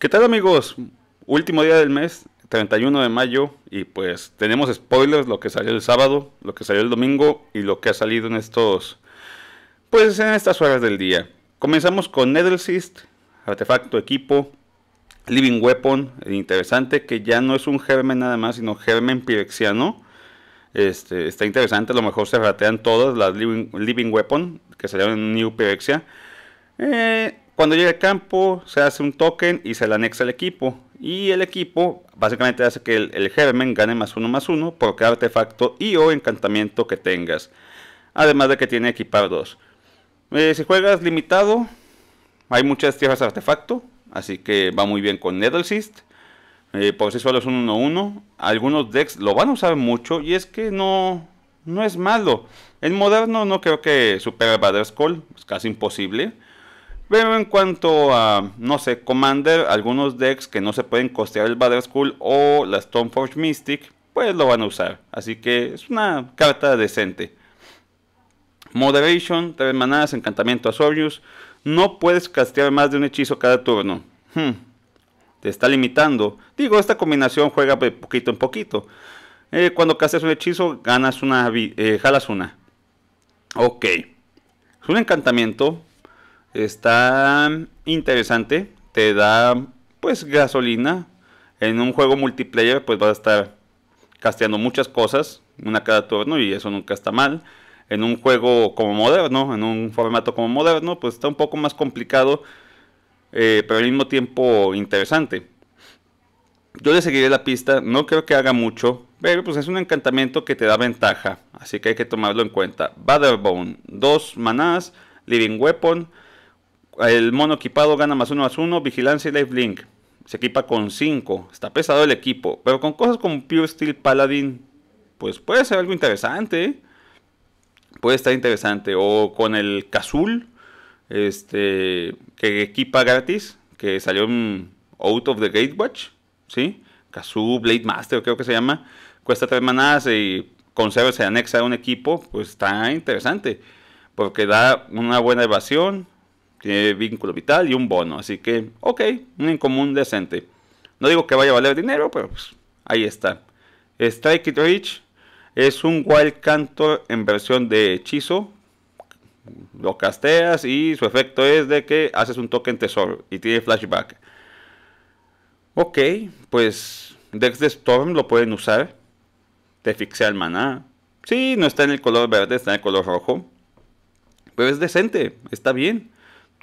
¿Qué tal amigos? Último día del mes, 31 de mayo, y pues tenemos spoilers, lo que salió el sábado, lo que salió el domingo y lo que ha salido en estos, pues en estas horas del día. Comenzamos con Nedelsist, Artefacto Equipo, Living Weapon, interesante que ya no es un germen nada más, sino germen pirexiano. Este, está interesante, a lo mejor se ratean todas las Living, living Weapon que salieron en New Pirexia. Eh, cuando llega al campo, se hace un token y se le anexa al equipo. Y el equipo básicamente hace que el, Germen gane más uno más uno por cada artefacto y o encantamiento que tengas. Además de que tiene equipar dos. Eh, si juegas limitado, hay muchas tierras artefacto. Así que va muy bien con Nether Eh, por si solo es un 1-1. Algunos decks lo van a usar mucho y es que no, no es malo. En moderno no creo que supera a Call. es casi imposible. Pero en cuanto a, no sé, Commander, algunos decks que no se pueden costear el badger School o la Stoneforge Mystic, pues lo van a usar. Así que es una carta decente. Moderation, tres manadas, encantamiento a Sorius. No puedes castear más de un hechizo cada turno. Hmm. Te está limitando. Digo, esta combinación juega poquito en poquito. Eh, cuando casteas un hechizo, ganas una, eh, jalas una. Ok. Es un encantamiento Está interesante, te da pues gasolina. En un juego multiplayer pues vas a estar casteando muchas cosas, una cada turno y eso nunca está mal. En un juego como moderno, en un formato como moderno, pues está un poco más complicado, eh, pero al mismo tiempo interesante. Yo le seguiré la pista, no creo que haga mucho, pero pues es un encantamiento que te da ventaja, así que hay que tomarlo en cuenta. Butterbone... dos manás, Living Weapon, el mono equipado gana más uno más uno. Vigilancia y link Se equipa con cinco. Está pesado el equipo. Pero con cosas como Pure Steel Paladin. Pues puede ser algo interesante. ¿eh? Puede estar interesante. O con el Kazul. Este. Que equipa gratis. Que salió en Out of the Gatewatch. ¿Sí? Kazul Blade Master, creo que se llama. Cuesta tres manadas y conserva se anexa a un equipo. Pues está interesante. Porque da una buena evasión tiene vínculo vital y un bono. Así que, ok, un común decente. No digo que vaya a valer dinero, pero pues, ahí está. Strike It Rich es un Wild Cantor en versión de hechizo. Lo casteas y su efecto es de que haces un token tesoro y tiene flashback. Ok, pues Dex de Storm lo pueden usar. Te fixea el maná. Sí, no está en el color verde, está en el color rojo. Pero es decente, está bien.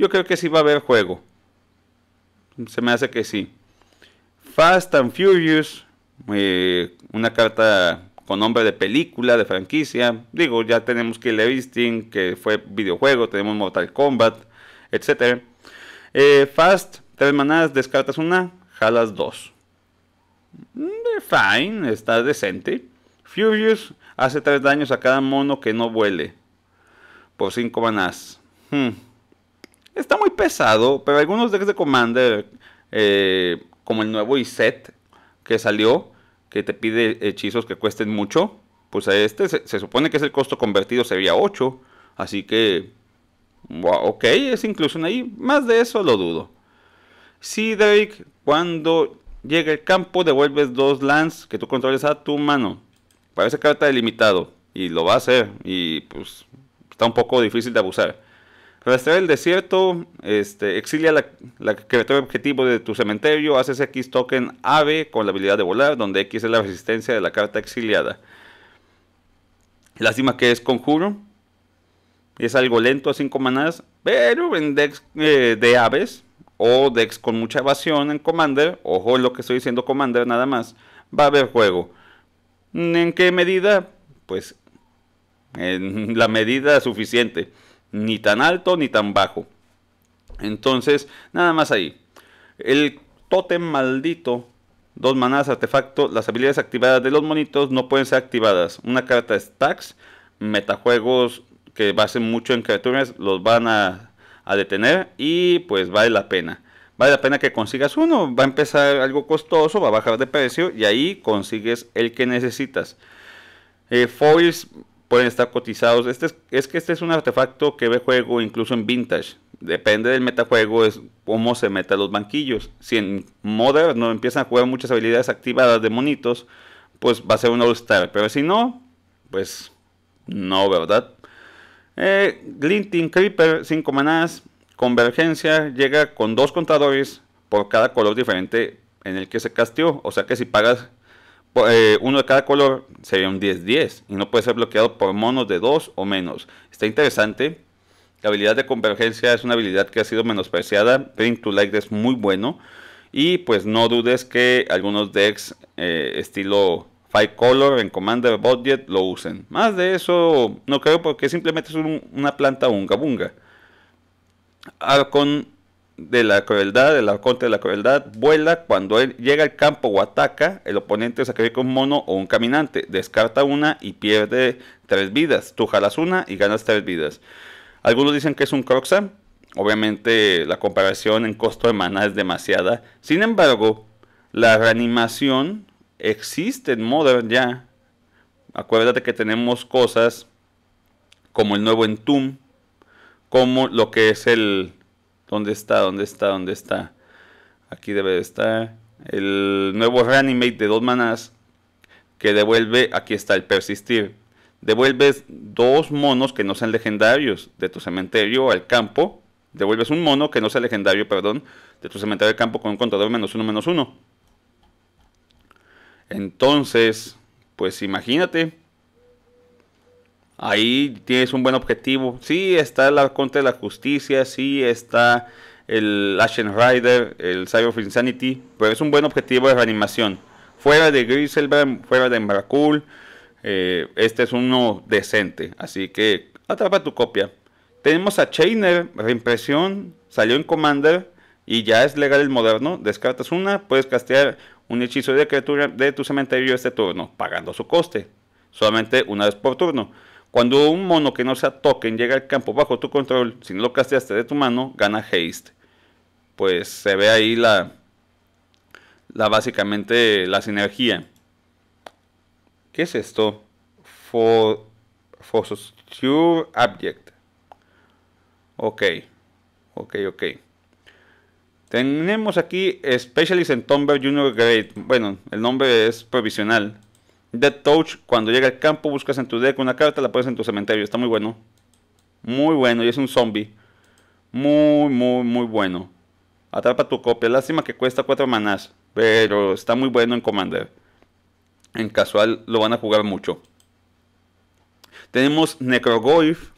Yo creo que sí va a haber juego. Se me hace que sí. Fast and Furious, eh, una carta con nombre de película, de franquicia. Digo, ya tenemos Killer Instinct, que fue videojuego, tenemos Mortal Kombat, etc. Eh, fast, tres manadas, descartas una, jalas dos. Mm, eh, fine, está decente. Furious hace tres daños a cada mono que no vuele. Por cinco manadas. Hmm. Está muy pesado, pero algunos decks de Commander, eh, como el nuevo Iset que salió, que te pide hechizos que cuesten mucho, pues a este se, supone que es el costo convertido, sería 8. Así que, ok, es inclusión ahí. Más de eso lo dudo. Si Drake cuando llega el campo, devuelves dos lands que tú controles a tu mano. Parece carta delimitado. Y lo va a hacer. Y pues está un poco difícil de abusar. Rastrear el desierto, este, exilia la, criatura objetivo de tu cementerio, haces X token ave con la habilidad de volar, donde X es la resistencia de la carta exiliada. Lástima que es conjuro. Es algo lento a 5 manadas, pero en decks eh, de aves o decks con mucha evasión en Commander, ojo lo que estoy diciendo Commander nada más, va a haber juego. ¿En qué medida? Pues en la medida suficiente ni tan alto ni tan bajo. Entonces, nada más ahí. El tótem maldito, dos manadas artefacto, las habilidades activadas de los monitos no pueden ser activadas. Una carta stacks, metajuegos que basen mucho en criaturas, los van a, detener y pues vale la pena. Vale la pena que consigas uno, va a empezar algo costoso, va a bajar de precio y ahí consigues el que necesitas. Eh, foils pueden estar cotizados. Este es, que este es un artefacto que ve juego incluso en vintage. Depende del metajuego, es cómo se meta los banquillos. Si en Modern no empiezan a jugar muchas habilidades activadas de monitos, pues va a ser un All-Star. Pero si no, pues no, ¿verdad? Eh, glinting Creeper, 5 manadas. Convergencia llega con dos contadores por cada color diferente en el que se casteó. O sea que si pagas eh, uno de cada color sería un 10-10 y no puede ser bloqueado por monos de 2 o menos. Está interesante. La habilidad de convergencia es una habilidad que ha sido menospreciada. Print to Light es muy bueno. Y pues no dudes que algunos decks eh, estilo Five Color en Commander Budget lo usen. Más de eso no creo porque simplemente es una planta unga bunga. Arcon de la crueldad, de la de la crueldad, vuela cuando él llega al campo o ataca, el oponente sacrifica un mono o un caminante, descarta una y pierde tres vidas, tú jalas una y ganas tres vidas. Algunos dicen que es un Croxam, obviamente la comparación en costo de mana es demasiada, sin embargo, la reanimación existe en Modern ya. Acuérdate que tenemos cosas como el nuevo Entum, como lo que es el ¿Dónde está? ¿Dónde está? ¿Dónde está? Aquí debe de estar. El nuevo reanimate de dos manas que devuelve, aquí está el persistir. Devuelves dos monos que no sean legendarios de tu cementerio al campo. Devuelves un mono que no sea legendario, perdón, de tu cementerio al campo con un contador menos uno menos uno. Entonces, pues imagínate, ahí tienes un buen objetivo. Sí, está la contra de la justicia, sí, está el Ashen Rider, el Cyber of Insanity, pero es un buen objetivo de reanimación. Fuera de Griselberg, fuera de Embracool, eh, este es uno decente, así que atrapa tu copia. Tenemos a Chainer, reimpresión, salió en Commander y ya es legal el moderno. Descartas una, puedes castear un hechizo de criatura de tu cementerio este turno, pagando su coste, solamente una vez por turno. Cuando un mono que no sea token llega al campo bajo tu control, si no lo casteaste de tu mano, gana haste. Pues se ve ahí la, la básicamente la sinergia. ¿Qué es esto? For, object. Ok, ok, ok. Tenemos aquí Specialist en Tomber Junior Grade. Bueno, el nombre es provisional. Dead Touch, cuando llega al campo, buscas en tu deck una carta, la pones en tu cementerio. Está muy bueno. Muy bueno, y es un zombie. Muy, muy, muy bueno. Atrapa tu copia. Lástima que cuesta 4 manás, pero está muy bueno en Commander. En casual lo van a jugar mucho. Tenemos Necrogoif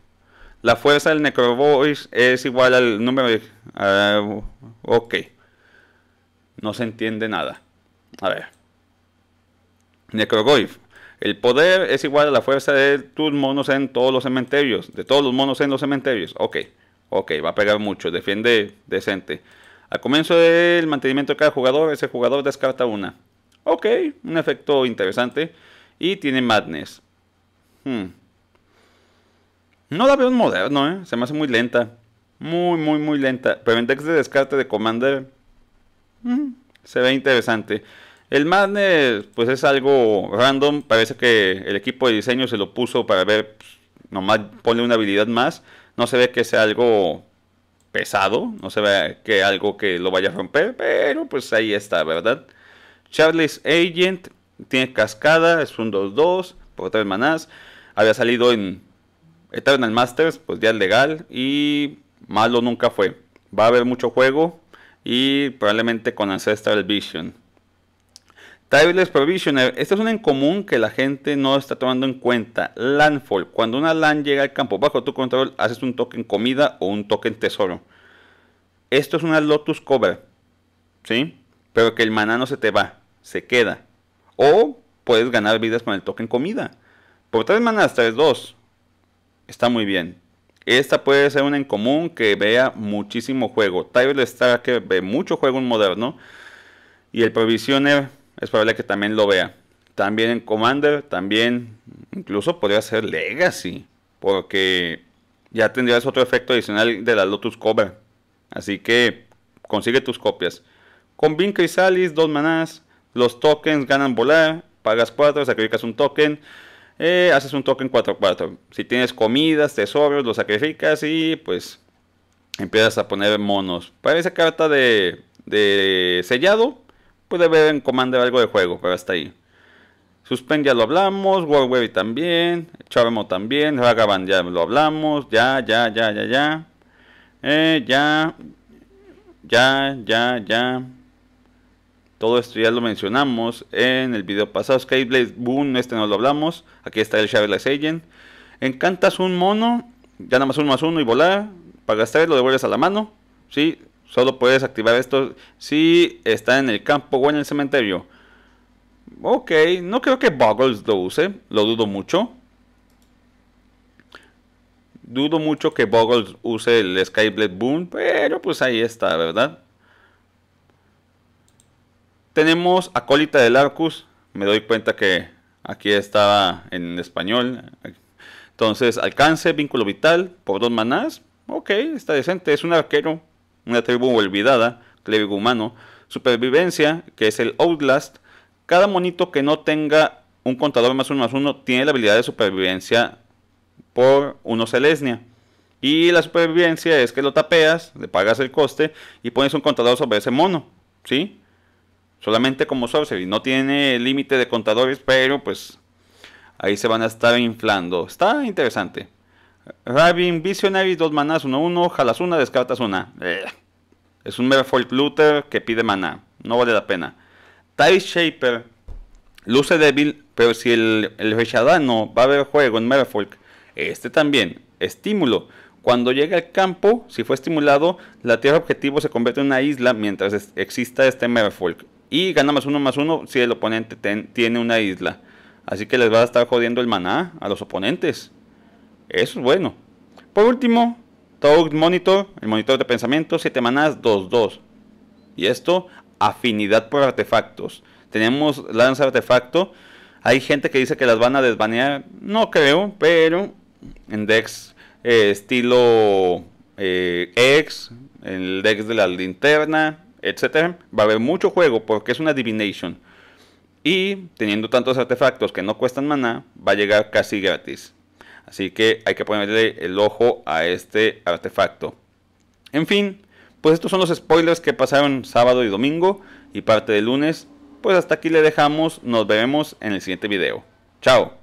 La fuerza del Necrogoif es igual al número de... Ah, ok. No se entiende nada. A ver. Necrogoyf. El poder es igual a la fuerza de tus monos en todos los cementerios. De todos los monos en los cementerios. Ok, ok, va a pegar mucho. Defiende decente. Al comienzo del mantenimiento de cada jugador, ese jugador descarta una. Ok, un efecto interesante. Y tiene Madness. Hmm. No la veo en moderno, ¿eh? Se me hace muy lenta. Muy, muy, muy lenta. Pero en de descarte de Commander. Hmm, se ve interesante. El Madness, pues es algo random. Parece que el equipo de diseño se lo puso para ver, pues, nomás ponle una habilidad más. No se ve que sea algo pesado, no se ve que algo que lo vaya a romper, pero pues ahí está, ¿verdad? Charlie's Agent tiene cascada, es un 2-2 por tres manás. Había salido en Eternal Masters, pues ya legal y malo nunca fue. Va a haber mucho juego y probablemente con Ancestral Vision. Tireless Provisioner. Eh, esto es un en común que la gente no está tomando en cuenta. Landfall. Cuando una land llega al campo bajo tu control, haces un token comida o un token tesoro. Esto es una Lotus Cover. ¿Sí? Pero que el maná no se te va, se queda. O puedes ganar vidas con el token comida. Por tres manas, tres dos Está muy bien. Esta puede ser una en común que vea muchísimo juego. Tireless está que ve mucho juego en moderno. Y el Provisioner es probable que también lo vea. También en Commander, también incluso podría ser Legacy, porque ya tendrías otro efecto adicional de la Lotus Cover. Así que consigue tus copias. Con y Salis dos manás, los tokens ganan volar, pagas cuatro, sacrificas un token, eh, haces un token 4-4. Si tienes comidas, tesoros, los sacrificas y pues empiezas a poner monos. Para esa carta de, de sellado, Puede ver en Commander algo de juego, pero hasta ahí. Suspend ya lo hablamos, y también, Charmo también, Ragavan ya lo hablamos, ya, ya, ya, ya, ya. Eh, ya, ya, ya, ya. Todo esto ya lo mencionamos en el video pasado. Skyblade Boom, este no lo hablamos. Aquí está el Shadowless Agent. Encantas un mono, ya nada más uno más uno y volar. Para gastar lo devuelves a la mano. Sí, Solo puedes activar esto si está en el campo o en el cementerio. Ok, no creo que Boggles lo use, lo dudo mucho. Dudo mucho que Boggles use el Skyblade Boom, pero pues ahí está, ¿verdad? Tenemos Acólita del Arcus. Me doy cuenta que aquí estaba en español. Entonces, alcance, vínculo vital, por dos manás. Ok, está decente, es un arquero una tribu olvidada, clérigo humano, supervivencia, que es el Outlast. Cada monito que no tenga un contador más uno más uno tiene la habilidad de supervivencia por uno Celestia. Y la supervivencia es que lo tapeas, le pagas el coste y pones un contador sobre ese mono, ¿sí? Solamente como Sorcery, no tiene límite de contadores, pero pues ahí se van a estar inflando. Está interesante. Rabin, Visionary, dos manas uno, uno, jalas una, descartas una. Eh, es un Merfolk looter que pide maná. No vale la pena. Tide Shaper, luce débil, pero si el, el Rechadano va a ver juego en Merfolk este también. Estímulo. Cuando llega al campo, si fue estimulado, la tierra objetivo se convierte en una isla mientras exista este Merfolk. Y gana más uno más uno si el oponente tiene una isla. Así que les va a estar jodiendo el maná a los oponentes. Eso es bueno. Por último, Thought Monitor, el monitor de pensamiento, 7 manas, 2-2. Y esto, afinidad por artefactos. Tenemos lanza artefacto. Hay gente que dice que las van a desbanear. No creo, pero en decks eh, estilo eh, X, el decks de la linterna, etcétera, va a haber mucho juego porque es una divination. Y teniendo tantos artefactos que no cuestan maná, va a llegar casi gratis. Así que hay que ponerle el ojo a este artefacto. En fin, pues estos son los spoilers que pasaron sábado y domingo y parte de lunes. Pues hasta aquí le dejamos, nos veremos en el siguiente video. Chao.